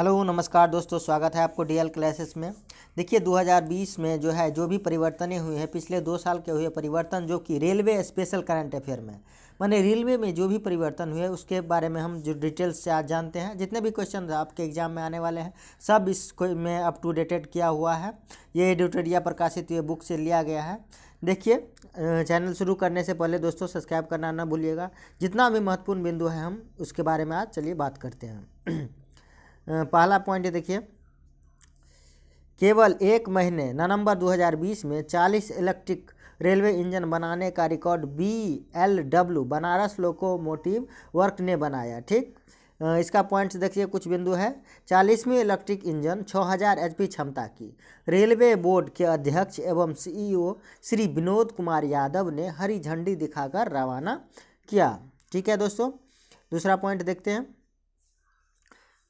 hello नमस्कार दोस्तों स्वागत है आपको डीएल क्लासेस में देखिए 2020 में जो है जो भी परिवर्तनें हुई हैं पिछले दो साल के हुए परिवर्तन जो कि रेलवे स्पेशल करंट अफेयर में मैंने रेलवे में जो भी परिवर्तन हुए उसके बारे में हम जो डिटेल्स से आज जानते हैं जितने भी क्वेश्चन आपके एग्जाम में आने वाले हैं सब इसको में अप टू डेटेड किया हुआ है ये एडिटोरिया प्रकाशित हुए बुक से लिया गया है देखिए चैनल शुरू करने से पहले दोस्तों सब्सक्राइब करना ना भूलिएगा जितना भी महत्वपूर्ण बिंदु है हम उसके बारे में आज चलिए बात करते हैं पहला पॉइंट देखिए केवल एक महीने नवंबर 2020 में 40 इलेक्ट्रिक रेलवे इंजन बनाने का record B L W Banaras locomotive work ने बनाया ठीक इसका पॉइंट्स देखिए कुछ बिंदु है चालीसवीं इलेक्ट्रिक इंजन 6000 हज़ार क्षमता की रेलवे बोर्ड के अध्यक्ष एवं सीईओ e श्री विनोद कुमार यादव ने हरी झंडी दिखाकर रवाना किया ठीक है दोस्तों दूसरा पॉइंट देखते हैं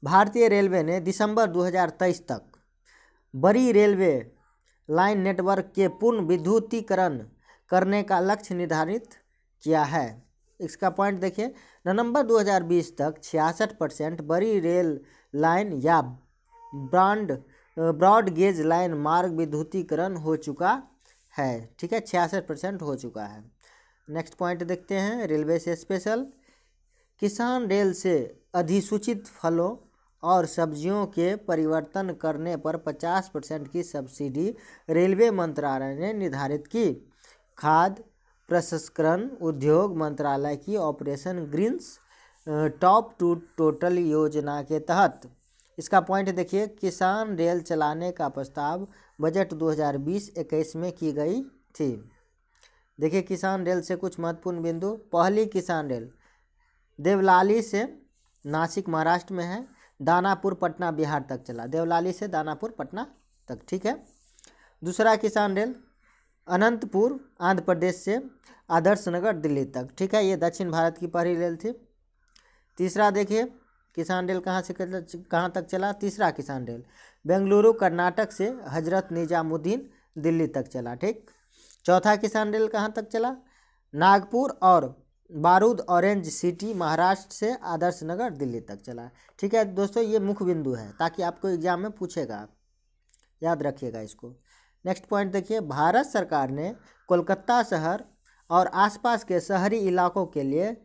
भारतीय रेलवे ने दिसंबर 2023 तक बड़ी रेलवे लाइन नेटवर्क के पूर्ण विद्युतीकरण करने का लक्ष्य निर्धारित किया है इसका पॉइंट देखिए नवंबर 2020 तक छियासठ परसेंट बड़ी रेल लाइन या ब्रांड ब्रॉड गेज लाइन मार्ग विद्युतीकरण हो चुका है ठीक है छियासठ परसेंट हो चुका है नेक्स्ट पॉइंट देखते हैं रेलवे से स्पेशल किसान रेल से अधिसूचित फलों और सब्जियों के परिवर्तन करने पर 50 परसेंट की सब्सिडी रेलवे मंत्रालय ने निर्धारित की खाद प्रसंस्करण उद्योग मंत्रालय की operation greens top to total योजना के तहत इसका पॉइंट देखिए किसान रेल चलाने का प्रस्ताव बजट 2020-21 में की गई थी देखिए किसान रेल से कुछ महत्वपूर्ण बिंदु पहली किसान रेल देवलाली से नासिक महाराष्ट्र में है दानापुर पटना बिहार तक चला देवलाली से दानापुर पटना तक ठीक है दूसरा किसान रेल अनंतपुर आंध्र प्रदेश से आदर्श नगर दिल्ली तक ठीक है ये दक्षिण भारत की पहली रेल थी तीसरा देखिए किसान रेल कहाँ से कहाँ तक चला तीसरा किसान रेल बेंगलुरु कर्नाटक से हजरत निजामुद्दीन दिल्ली तक चला ठीक चौथा किसान रेल कहाँ तक चला नागपुर और बारूद ऑरेंज सिटी महाराष्ट्र से आदर्श नगर दिल्ली तक चला ठीक है दोस्तों ये मुख्य बिंदु है ताकि आपको एग्जाम में पूछेगा याद रखिएगा इसको नेक्स्ट पॉइंट देखिए भारत सरकार ने कोलकाता शहर और आसपास के शहरी इलाकों के लिए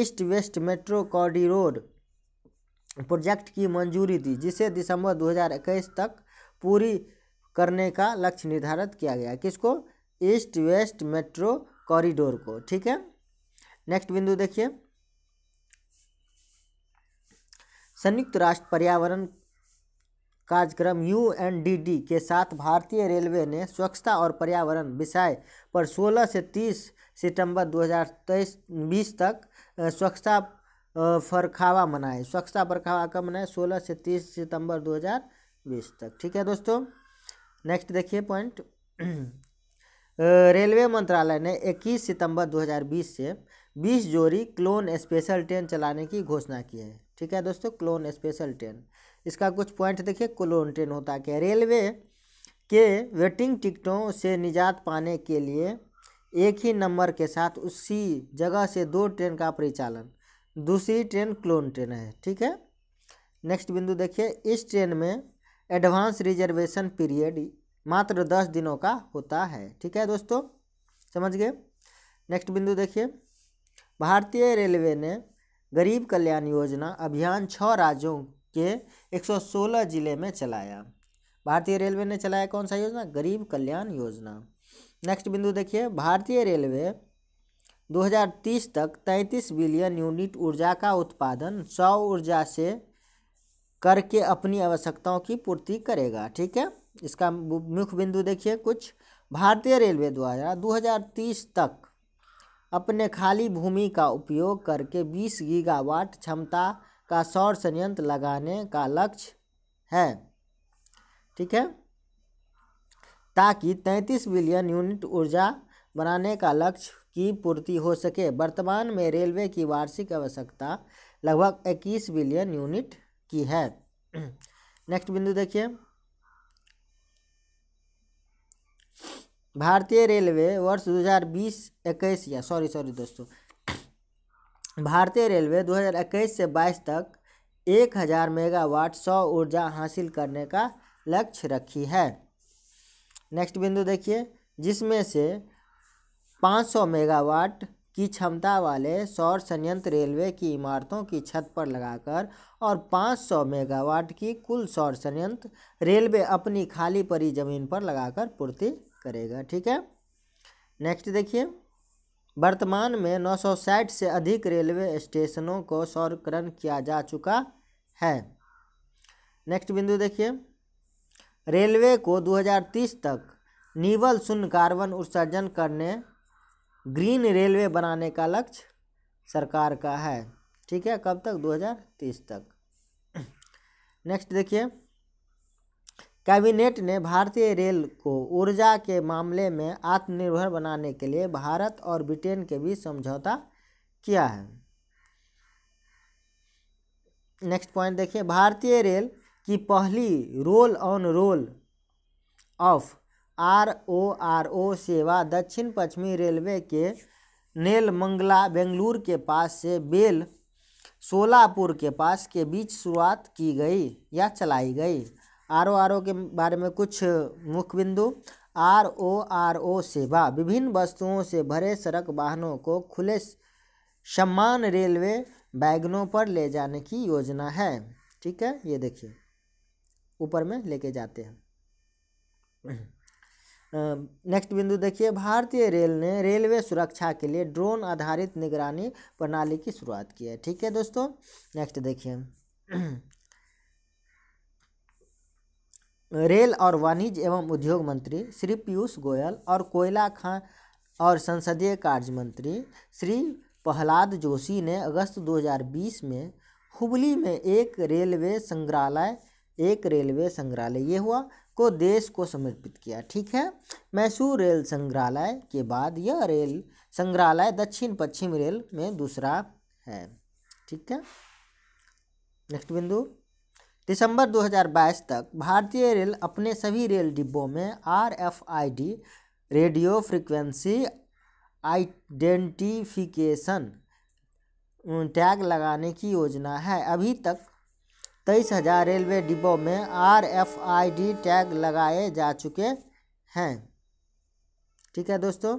east west metro corridor project की मंजूरी दी जिसे दिसंबर 2021 तक पूरी करने का लक्ष्य निर्धारित किया गया किसको ईस्ट वेस्ट मेट्रो कॉरिडोर को ठीक है नेक्स्ट बिंदु देखिए संयुक्त राष्ट्र पर्यावरण कार्यक्रम यू एन डी डी के साथ भारतीय रेलवे ने स्वच्छता और पर्यावरण विषय पर 16 से 30 सितंबर 2023 20 तक स्वच्छता फरखावा मनाए स्वच्छता फरखावा कब मनाए 16 से 30 सितंबर 2020 तक ठीक है दोस्तों नेक्स्ट देखिए पॉइंट रेलवे मंत्रालय ने 21 सितंबर 2020 से बीस जोड़ी क्लोन स्पेशल ट्रेन चलाने की घोषणा की है ठीक है दोस्तों क्लोन स्पेशल ट्रेन इसका कुछ पॉइंट देखिए क्लोन ट्रेन होता क्या रेलवे के वेटिंग टिकटों से निजात पाने के लिए एक ही नंबर के साथ उसी जगह से दो ट्रेन का परिचालन दूसरी ट्रेन क्लोन ट्रेन है ठीक है नेक्स्ट बिंदु देखिए इस ट्रेन में एडवांस रिजर्वेशन पीरियड मात्र दस दिनों का होता है ठीक है दोस्तों समझ गए नेक्स्ट बिंदु देखिए भारतीय रेलवे ने गरीब कल्याण योजना अभियान छः राज्यों के 116 जिले में चलाया भारतीय रेलवे ने चलाया कौन सा योजना गरीब कल्याण योजना नेक्स्ट बिंदु देखिए भारतीय रेलवे 2030 तक 33 बिलियन यूनिट ऊर्जा का उत्पादन सौ ऊर्जा से करके अपनी आवश्यकताओं की पूर्ति करेगा ठीक है इसका मुख्य बिंदु देखिए कुछ भारतीय रेलवे द्वारा 2030 तक अपने खाली भूमि का उपयोग करके 20 गीगावाट क्षमता का सौर संयंत्र लगाने का लक्ष्य है ठीक है ताकि 33 बिलियन यूनिट ऊर्जा बनाने का लक्ष्य की पूर्ति हो सके वर्तमान में रेलवे की वार्षिक आवश्यकता लगभग 21 बिलियन यूनिट की है नेक्स्ट बिंदु देखिए भारतीय रेलवे वर्ष 2020 21 या सॉरी सॉरी दोस्तों भारतीय रेलवे 2021 से 22 तक 1000 मेगावाट सौ ऊर्जा हासिल करने का लक्ष्य रखी है नेक्स्ट बिंदु देखिए जिसमें से 500 मेगावाट की क्षमता वाले सौर संयंत्र रेलवे की इमारतों की छत पर लगाकर और 500 मेगावाट की कुल सौर संयंत्र रेलवे अपनी खाली परी जमीन पर लगाकर पूर्ति करेगा ठीक है नेक्स्ट देखिए वर्तमान में 960 से अधिक रेलवे स्टेशनों को सौरकरण किया जा चुका है नेक्स्ट बिंदु देखिए रेलवे को 2030 तक निवल शून्य कार्बन उत्सर्जन करने ग्रीन रेलवे बनाने का लक्ष्य सरकार का है ठीक है कब तक 2030 तक नेक्स्ट देखिए कैबिनेट ने भारतीय रेल को ऊर्जा के मामले में आत्मनिर्भर बनाने के लिए भारत और ब्रिटेन के बीच समझौता किया है नेक्स्ट पॉइंट देखिए भारतीय रेल की पहली roll on roll off R O R O सेवा दक्षिण पश्चिमी रेलवे के नेलमंगला बेंगलुरु के पास से बेल सोलापुर के पास के बीच शुरुआत की गई या चलाई गई आर ओ आर ओ के बारे में कुछ मुख्य बिंदु आर ओ आर ओ सेवा विभिन्न वस्तुओं से भरे सड़क वाहनों को खुले सम्मान रेलवे बैगनों पर ले जाने की योजना है ठीक है ये देखिए ऊपर में लेके जाते हैं नेक्स्ट बिंदु देखिए भारतीय रेल ने रेलवे सुरक्षा के लिए ड्रोन आधारित निगरानी प्रणाली की शुरुआत की है ठीक है दोस्तों नेक्स्ट देखिए रेल और वाणिज्य एवं उद्योग मंत्री श्री पीयूष गोयल और कोयला खान और संसदीय कार्य मंत्री श्री प्रहलाद जोशी ने अगस्त 2020 में हुबली में एक रेलवे संग्रहालय एक रेलवे संग्रहालय ये हुआ को देश को समर्पित किया ठीक है मैसूर रेल संग्रहालय के बाद यह रेल संग्रहालय दक्षिण पश्चिम रेल में दूसरा है ठीक है नेक्स्ट बिंदु दिसंबर 2022 तक भारतीय रेल अपने सभी रेल डिब्बों में R F I D radio frequency identification tag लगाने की योजना है अभी तक तेईस हजार रेलवे डिब्बों में R F I D tag लगाए जा चुके हैं ठीक है दोस्तों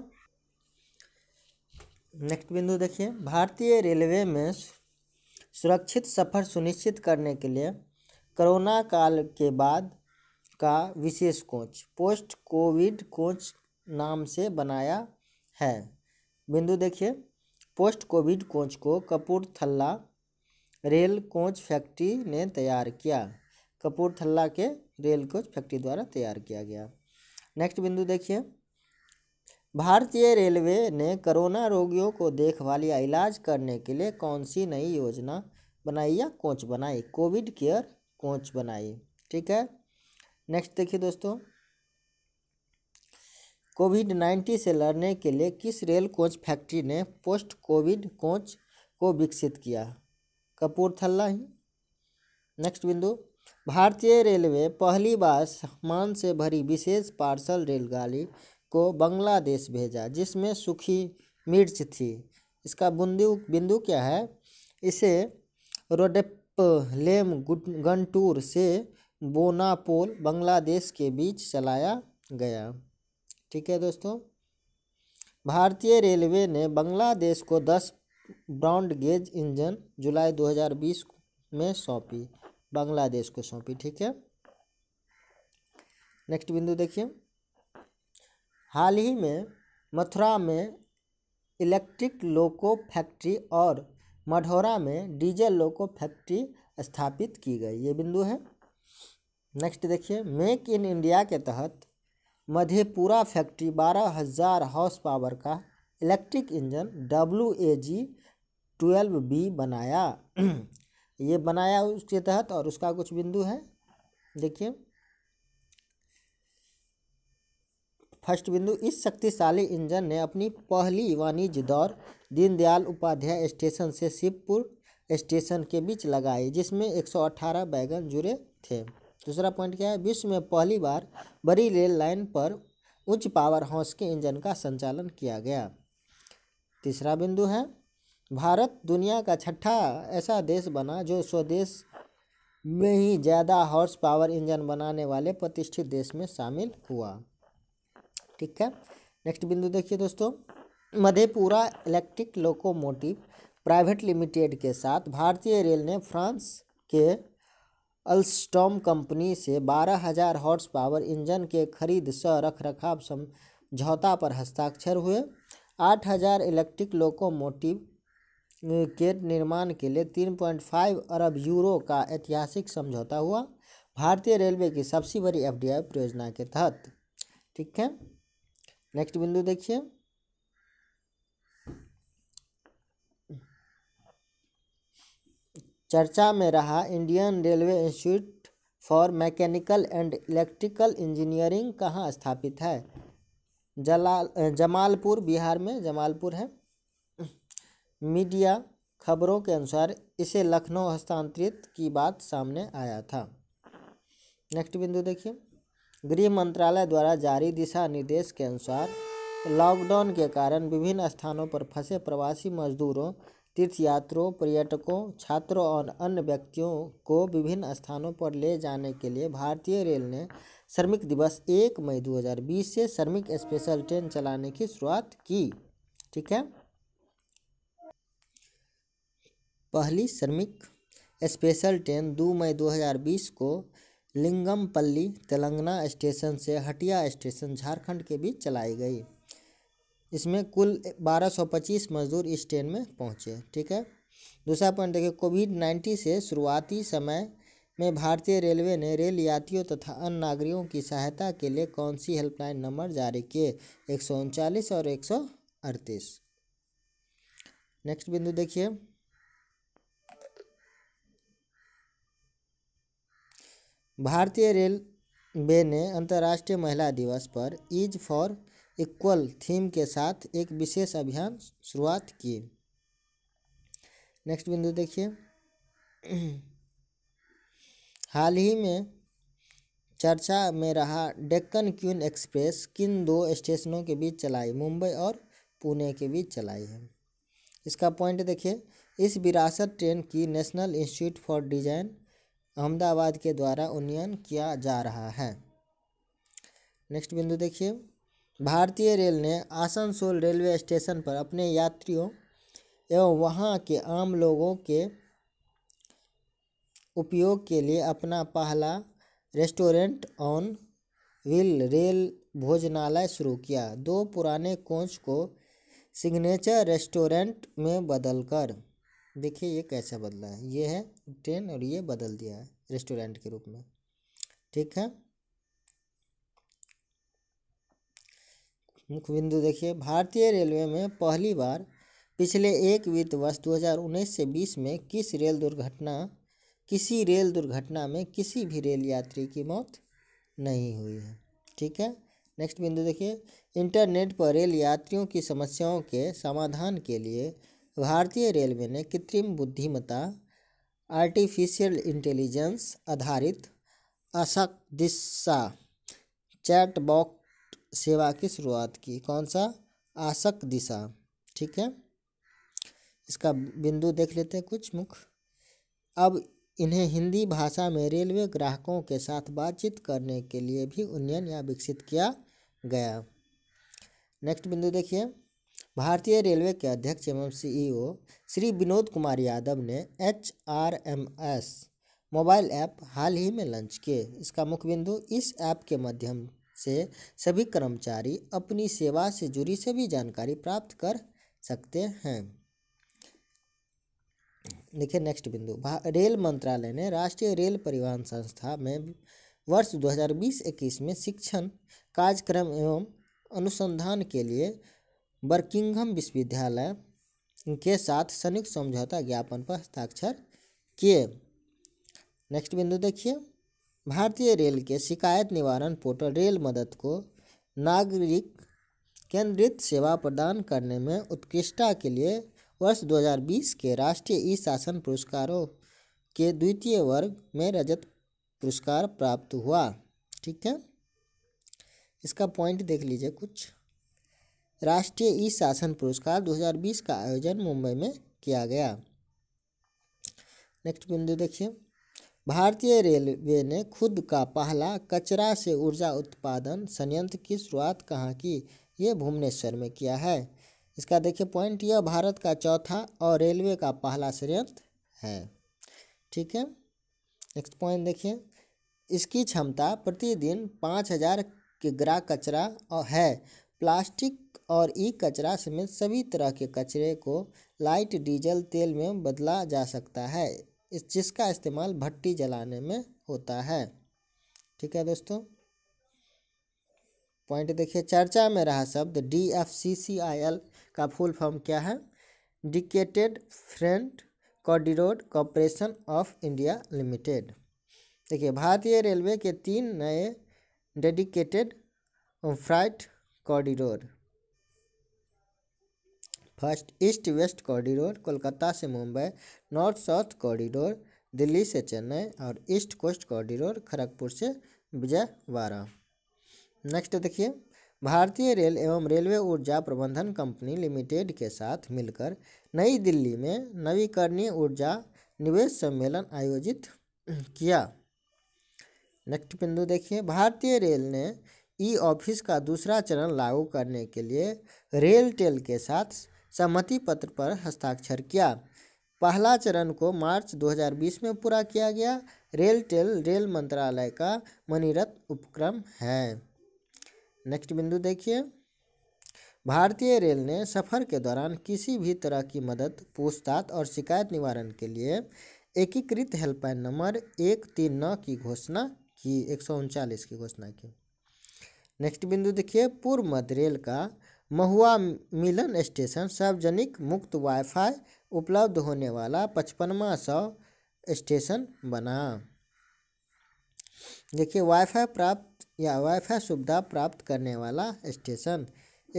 नेक्स्ट बिंदु देखिए भारतीय रेलवे में सुरक्षित सफ़र सुनिश्चित करने के लिए कोरोना काल के बाद का विशेष कोच पोस्ट कोविड कोच नाम से बनाया है बिंदु देखिए पोस्ट कोविड कोच को कपूरथल्ला रेल कोच फैक्ट्री ने तैयार किया कपूरथल्ला के रेल कोच फैक्ट्री द्वारा तैयार किया गया नेक्स्ट बिंदु देखिए भारतीय रेलवे ने कोरोना रोगियों को देखभाल या इलाज करने के लिए कौन सी नई योजना बनाई या कोच बनाई कोविड केयर कोच बनाई ठीक है नेक्स्ट देखिए दोस्तों कोविड नाइन्टीन से लड़ने के लिए किस रेल कोच फैक्ट्री ने पोस्ट कोविड कोच को विकसित किया कपूरथला ही नेक्स्ट बिंदु भारतीय रेलवे पहली बार सामान से भरी विशेष पार्सल रेलगाड़ी को बांग्लादेश भेजा जिसमें सूखी मिर्च थी इसका बिंदु बिंदु क्या है इसे रोडेप लेम गंटूर टूर से बोनापोल बांग्लादेश के बीच चलाया गया ठीक है दोस्तों भारतीय रेलवे ने बांग्लादेश को 10 ब्राउंड गेज इंजन जुलाई 2020 में सौंपी बांग्लादेश को सौंपी ठीक है नेक्स्ट बिंदु देखिए हाल ही में मथुरा में इलेक्ट्रिक लोको फैक्ट्री और मढ़ौरा में डीजल लोको फैक्ट्री स्थापित की गई ये बिंदु है नेक्स्ट देखिए मेक इन इंडिया के तहत मधेपुरा फैक्ट्री बारह हज़ार हाउस पावर का electric engine W A G twelve B बनाया ये बनाया उसके तहत और उसका कुछ बिंदु है देखिए फर्स्ट बिंदु इस शक्तिशाली इंजन ने अपनी पहली वाणिज्य दौर दीनदयाल उपाध्याय स्टेशन से शिवपुर स्टेशन के बीच लगाई जिसमें 118 वैगन जुड़े थे दूसरा पॉइंट क्या है विश्व में पहली बार बड़ी रेल लाइन पर उच्च पावर हाउस के इंजन का संचालन किया गया तीसरा बिंदु है भारत दुनिया का छठा ऐसा देश बना जो स्वदेश में ही ज़्यादा हॉर्स पावर इंजन बनाने वाले प्रतिष्ठित देश में शामिल हुआ ठीक है नेक्स्ट बिंदु देखिए दोस्तों Madhepura electric locomotive private limited के साथ भारतीय रेल ने फ्रांस के अल्स्टॉम कंपनी से बारह हजार हॉर्स पावर इंजन के खरीद स रखरखाव समझौता पर हस्ताक्षर हुए आठ हजार इलेक्ट्रिक लोकोमोटिव के निर्माण के लिए तीन पॉइंट फाइव अरब यूरो का ऐतिहासिक समझौता हुआ भारतीय रेलवे की सबसे बड़ी एफडीआई परियोजना के तहत ठीक है नेक्स्ट बिंदु देखिए चर्चा में रहा Indian railway institute for mechanical and electrical engineering कहाँ स्थापित है जलाल जमालपुर बिहार में जमालपुर है मीडिया खबरों के अनुसार इसे लखनऊ हस्तांतरित की बात सामने आया था नेक्स्ट बिंदु देखिए गृह मंत्रालय द्वारा जारी दिशा निर्देश के अनुसार लॉकडाउन के कारण विभिन्न स्थानों पर फंसे प्रवासी मजदूरों तीर्थयात्रों पर्यटकों छात्रों और अन्य व्यक्तियों को विभिन्न स्थानों पर ले जाने के लिए भारतीय रेल ने श्रमिक दिवस एक मई 2020 से श्रमिक स्पेशल ट्रेन चलाने की शुरुआत की ठीक है पहली श्रमिक स्पेशल ट्रेन 2 मई 2020 को लिंगमपल्ली तेलंगाना स्टेशन से हटिया स्टेशन झारखंड के बीच चलाई गई इसमें कुल 1225 मजदूर इस ट्रेन में पहुंचे ठीक है दूसरा पॉइंट देखिए कोविड नाइन्टीन से शुरुआती समय में भारतीय रेलवे ने रेल यात्रियों तथा अन्य नागरिकों की सहायता के लिए कौन सी हेल्पलाइन नंबर जारी किए एक और एक नेक्स्ट बिंदु देखिए भारतीय रेलवे ने अंतर्राष्ट्रीय महिला दिवस पर ईज फॉर इक्वल थीम के साथ एक विशेष अभियान शुरुआत किए नेक्स्ट बिंदु देखिए हाल ही में चर्चा में रहा डेक्कन क्यून एक्सप्रेस किन दो स्टेशनों के बीच चलाई मुंबई और पुणे के बीच चलाई है इसका पॉइंट देखिए इस विरासत ट्रेन की national institute for design Ahmedabad के द्वारा उन्नयन किया जा रहा है नेक्स्ट बिंदु देखिए भारतीय रेल ने आसनसोल रेलवे स्टेशन पर अपने यात्रियों एवं वहां के आम लोगों के उपयोग के लिए अपना पहला रेस्टोरेंट ऑन व्हील रेल भोजनालय शुरू किया दो पुराने कोच को सिग्नेचर रेस्टोरेंट में बदलकर देखिए ये कैसा बदला है ये है ट्रेन और ये बदल दिया है रेस्टोरेंट के रूप में ठीक है मुख्य बिंदु देखिए भारतीय रेलवे में पहली बार पिछले एक वित्त वर्ष 2019 से 20 में किस रेल दुर्घटना किसी रेल दुर्घटना में किसी भी रेल यात्री की मौत नहीं हुई है ठीक है नेक्स्ट बिंदु देखिए इंटरनेट पर रेल यात्रियों की समस्याओं के समाधान के लिए भारतीय रेलवे ने कृत्रिम बुद्धिमत्ता आर्टिफिशियल इंटेलिजेंस आधारित अशक दिशा चैटबॉक सेवा की शुरुआत की कौन सा आशक दिशा ठीक है इसका बिंदु देख लेते हैं कुछ मुख्य अब इन्हें हिंदी भाषा में रेलवे ग्राहकों के साथ बातचीत करने के लिए भी उन्नयन या विकसित किया गया नेक्स्ट बिंदु देखिए भारतीय रेलवे के अध्यक्ष एवं सीईओ e श्री विनोद कुमार यादव ने H R M S mobile app हाल ही में लॉन्च किए इसका मुख्य बिंदु इस ऐप के माध्यम से सभी कर्मचारी अपनी सेवा से जुड़ी सभी जानकारी प्राप्त कर सकते हैं देखिए नेक्स्ट बिंदु रेल मंत्रालय ने राष्ट्रीय रेल परिवहन संस्था में वर्ष 2020-21 में शिक्षण कार्यक्रम एवं अनुसंधान के लिए बर्किंगहम विश्वविद्यालय के साथ संयुक्त समझौता ज्ञापन पर हस्ताक्षर किए नेक्स्ट बिंदु देखिए भारतीय रेल के शिकायत निवारण पोर्टल रेल मदद को नागरिक केंद्रित सेवा प्रदान करने में उत्कृष्टता के लिए वर्ष 2020 के राष्ट्रीय ई शासन पुरस्कारों के द्वितीय वर्ग में रजत पुरस्कार प्राप्त हुआ ठीक है इसका पॉइंट देख लीजिए कुछ राष्ट्रीय ई शासन पुरस्कार 2020 का आयोजन मुंबई में किया गया नेक्स्ट बिंदु देखिए भारतीय रेलवे ने खुद का पहला कचरा से ऊर्जा उत्पादन संयंत्र की शुरुआत कहाँ की ये भुवनेश्वर में किया है इसका देखिए पॉइंट यह भारत का चौथा और रेलवे का पहला संयंत्र है ठीक है नेक्स्ट पॉइंट देखिए इसकी क्षमता प्रतिदिन पाँच हजार किग्रा कचरा और है प्लास्टिक और ई कचरा समेत सभी तरह के कचरे को लाइट डीजल तेल में बदला जा सकता है इस जिसका इस्तेमाल भट्टी जलाने में होता है ठीक है दोस्तों पॉइंट देखिए चर्चा में रहा शब्द D F C C I L का फुल फॉर्म क्या है dedicated freight corridor corporation of India limited देखिए भारतीय रेलवे के तीन नए dedicated freight corridor first east west corridor Kolkata से Mumbai north south corridor Delhi से चेन्नई और ईस्ट कोस्ट कॉरिडोर खड़गपुर से विजयवाड़ा नेक्स्ट देखिए भारतीय रेल एवं रेलवे ऊर्जा प्रबंधन कंपनी लिमिटेड के साथ मिलकर नई दिल्ली में नवीकरणीय ऊर्जा निवेश सम्मेलन आयोजित किया नेक्स्ट बिंदु देखिए भारतीय रेल ने ई ऑफिस का दूसरा चरण लागू करने के लिए रेल टेल के साथ सहमति पत्र पर हस्ताक्षर किया पहला चरण को मार्च 2020 में पूरा किया गया रेल टेल रेल मंत्रालय का मनीरत उपक्रम है नेक्स्ट बिंदु देखिए भारतीय रेल ने सफ़र के दौरान किसी भी तरह की मदद पूछताछ और शिकायत निवारण के लिए एकीकृत हेल्पलाइन नंबर एक तीन नौ की घोषणा की एक सौ उनचालीस की घोषणा की नेक्स्ट बिंदु देखिए पूर्व मध्य रेल का महुआ मिलन स्टेशन सार्वजनिक मुक्त वाईफाई उपलब्ध होने वाला पचपनवा सौ स्टेशन बना देखिए वाईफाई प्राप्त या वाईफाई सुविधा प्राप्त करने वाला स्टेशन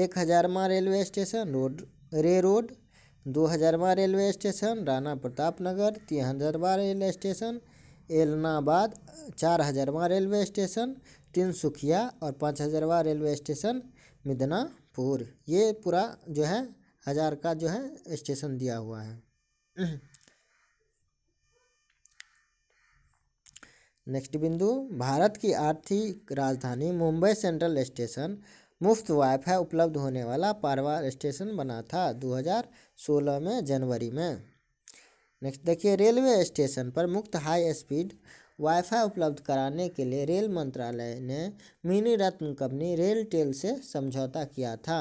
एक हजारवा रेलवे स्टेशन रोड रे रोड दो हजारवा रेलवे स्टेशन राणा प्रताप नगर तीन हजारवा रेलवे स्टेशन एलनाबाद चार हजारवा रेलवे स्टेशन तीनसुखिया और पाँच हजारवा रेलवे स्टेशन मिदना भरतपुर ये पूरा जो है हज़ार का जो है स्टेशन दिया हुआ है नेक्स्ट बिंदु भारत की आर्थिक राजधानी मुंबई सेंट्रल स्टेशन मुफ्त वाईफाई उपलब्ध होने वाला पारवार स्टेशन बना था 2016 में जनवरी में नेक्स्ट देखिए रेलवे स्टेशन पर मुफ्त हाई स्पीड वाईफाई उपलब्ध कराने के लिए रेल मंत्रालय ने mini ratna company RailTel से समझौता किया था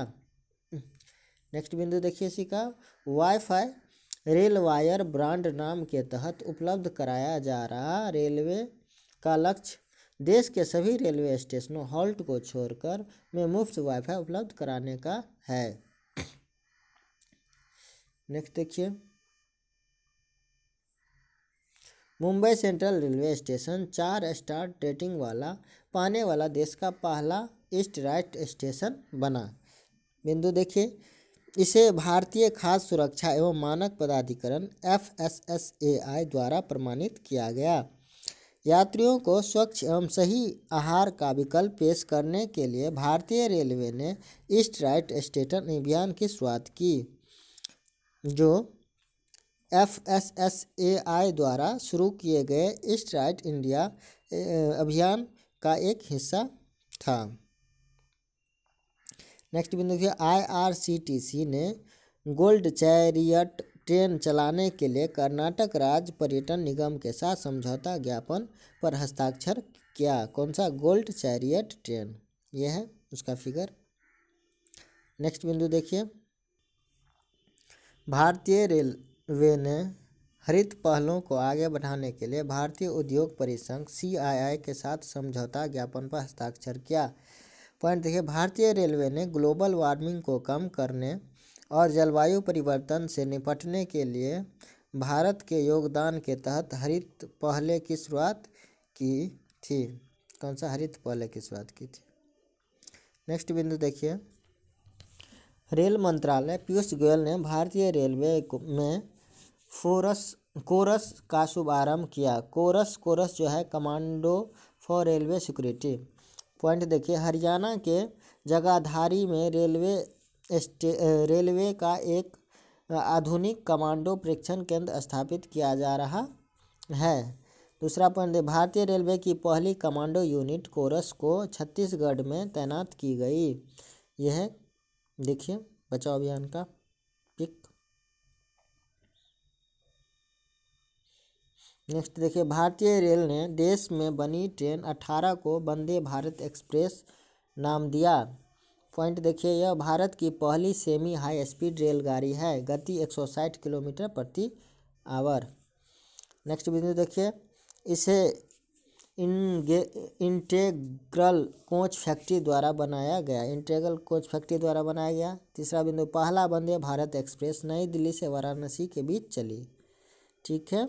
नेक्स्ट बिंदु देखिए इसी का वाईफाई रेल वायर ब्रांड नाम के तहत उपलब्ध कराया जा रहा रेलवे का लक्ष्य देश के सभी रेलवे स्टेशनों हॉल्ट को छोड़कर में मुफ्त वाईफाई उपलब्ध कराने का है नेक्स्ट देखिए मुंबई सेंट्रल रेलवे स्टेशन चार स्टार रेटिंग वाला पाने वाला देश का पहला ईस्ट राइट स्टेशन बना बिंदु देखिए इसे भारतीय खाद्य सुरक्षा एवं मानक पदाधिकरण F S S A I द्वारा प्रमाणित किया गया यात्रियों को स्वच्छ एवं सही आहार का विकल्प पेश करने के लिए भारतीय रेलवे ने ईस्ट राइट स्टेशन अभियान की शुरुआत की जो F S S A I द्वारा शुरू किए गए ईस्ट राइट इंडिया अभियान का एक हिस्सा था नेक्स्ट बिंदु देखिए आईआरसीटीसी ने गोल्ड चैरियट ट्रेन चलाने के लिए कर्नाटक राज्य पर्यटन निगम के साथ समझौता ज्ञापन पर हस्ताक्षर किया कौन सा गोल्ड चैरियट ट्रेन यह है उसका फिगर नेक्स्ट बिंदु देखिए भारतीय रेल वे ने हरित पहलों को आगे बढ़ाने के लिए भारतीय उद्योग परिसंघ आई के साथ समझौता ज्ञापन पर हस्ताक्षर किया पॉइंट देखिए भारतीय रेलवे ने ग्लोबल वार्मिंग को कम करने और जलवायु परिवर्तन से निपटने के लिए भारत के योगदान के तहत हरित पहले की शुरुआत की थी कौन सा हरित पहले की शुरुआत की थी नेक्स्ट बिंदु देखिए रेल मंत्रालय पीयूष गोयल ने भारतीय रेलवे में फोरस कोरस का शुभारंभ किया कोरस कोरस जो है commando for railway security point देखिए हरियाणा के जगाधारी में रेलवे स्टे रेलवे का एक आधुनिक कमांडो परीक्षण केंद्र स्थापित किया जा रहा है दूसरा पॉइंट भारतीय रेलवे की पहली कमांडो यूनिट कोरस को छत्तीसगढ़ में तैनात की गई यह देखिए बचाव अभियान का पिक नेक्स्ट देखिए भारतीय रेल ने देश में बनी ट्रेन 18 को वंदे भारत एक्सप्रेस नाम दिया पॉइंट देखिए यह भारत की पहली सेमी हाई स्पीड रेलगाड़ी है गति 160 किलोमीटर प्रति आवर नेक्स्ट बिंदु देखिए इसे इनगे इंटेग्रल कोच फैक्ट्री द्वारा बनाया गया इंटेग्रल कोच फैक्ट्री द्वारा बनाया गया तीसरा बिंदु पहला वंदे भारत एक्सप्रेस नई दिल्ली से वाराणसी के बीच चली ठीक है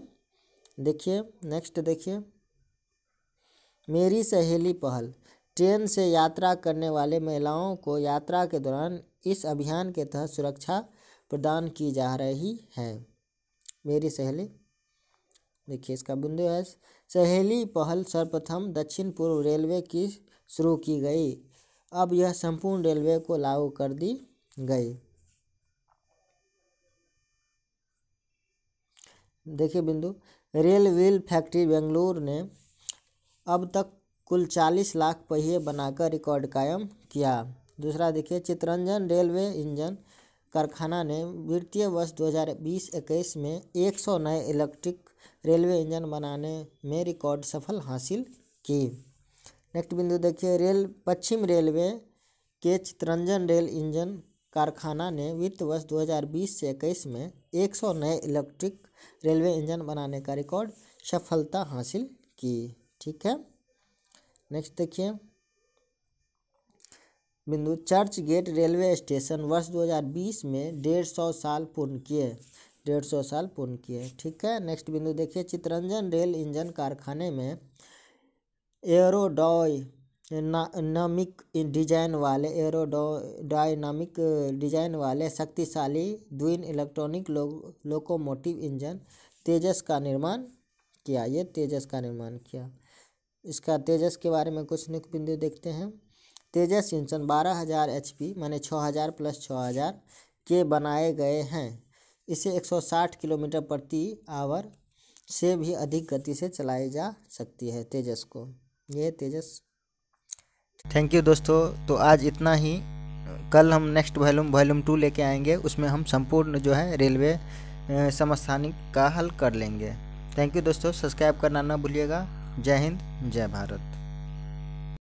देखिए नेक्स्ट देखिए मेरी सहेली पहल ट्रेन से यात्रा करने वाले महिलाओं को यात्रा के दौरान इस अभियान के तहत सुरक्षा प्रदान की जा रही है मेरी सहेली देखिए इसका बिंदु है सहेली पहल सर्वप्रथम दक्षिण पूर्व रेलवे की शुरू की गई अब यह संपूर्ण रेलवे को लागू कर दी गई देखिए बिंदु रेल व्हील फैक्ट्री बेंगलुरु ने अब तक कुल चालीस लाख पहिए बनाकर रिकॉर्ड कायम किया दूसरा देखिए चित्रंजन रेलवे इंजन कारखाना ने वित्तीय वर्ष 2020-21 में 100 नए इलेक्ट्रिक रेलवे इंजन बनाने में रिकॉर्ड सफल हासिल की नेक्स्ट बिंदु देखिए रेल पश्चिम रेलवे के चित्रंजन रेल इंजन कारखाना ने वित्त वर्ष 2020 से 21 में 100 नए इलेक्ट्रिक रेलवे इंजन बनाने का रिकॉर्ड सफलता हासिल की ठीक है नेक्स्ट देखिए बिंदु चर्च गेट रेलवे स्टेशन वर्ष 2020 में डेढ़ सौ साल पूर्ण किए डेढ़ सौ साल पूर्ण किए ठीक है नेक्स्ट बिंदु देखिए चितरंजन रेल इंजन कारखाने में एरोडॉय डायनामिक डिजाइन वाले एरोडायनामिक डिजाइन वाले शक्तिशाली twin electronic lo, locomotive engine Tejas का निर्माण किया ये तेजस का निर्माण किया इसका तेजस के बारे में कुछ निक बिंदु देखते हैं तेजस इंजन बारह हज़ार एच पी मैंने छः हज़ार प्लस छः हज़ार के बनाए गए हैं इसे एक सौ साठ किलोमीटर प्रति आवर से भी अधिक गति से चलाई जा सकती है तेजस को यह तेजस थैंक यू दोस्तों तो आज इतना ही कल हम नेक्स्ट वॉल्यूम वॉल्यूम टू लेके आएंगे उसमें हम संपूर्ण जो है रेलवे समस्थानिक का हल कर लेंगे थैंक यू दोस्तों सब्सक्राइब करना ना भूलिएगा जय हिंद जय भारत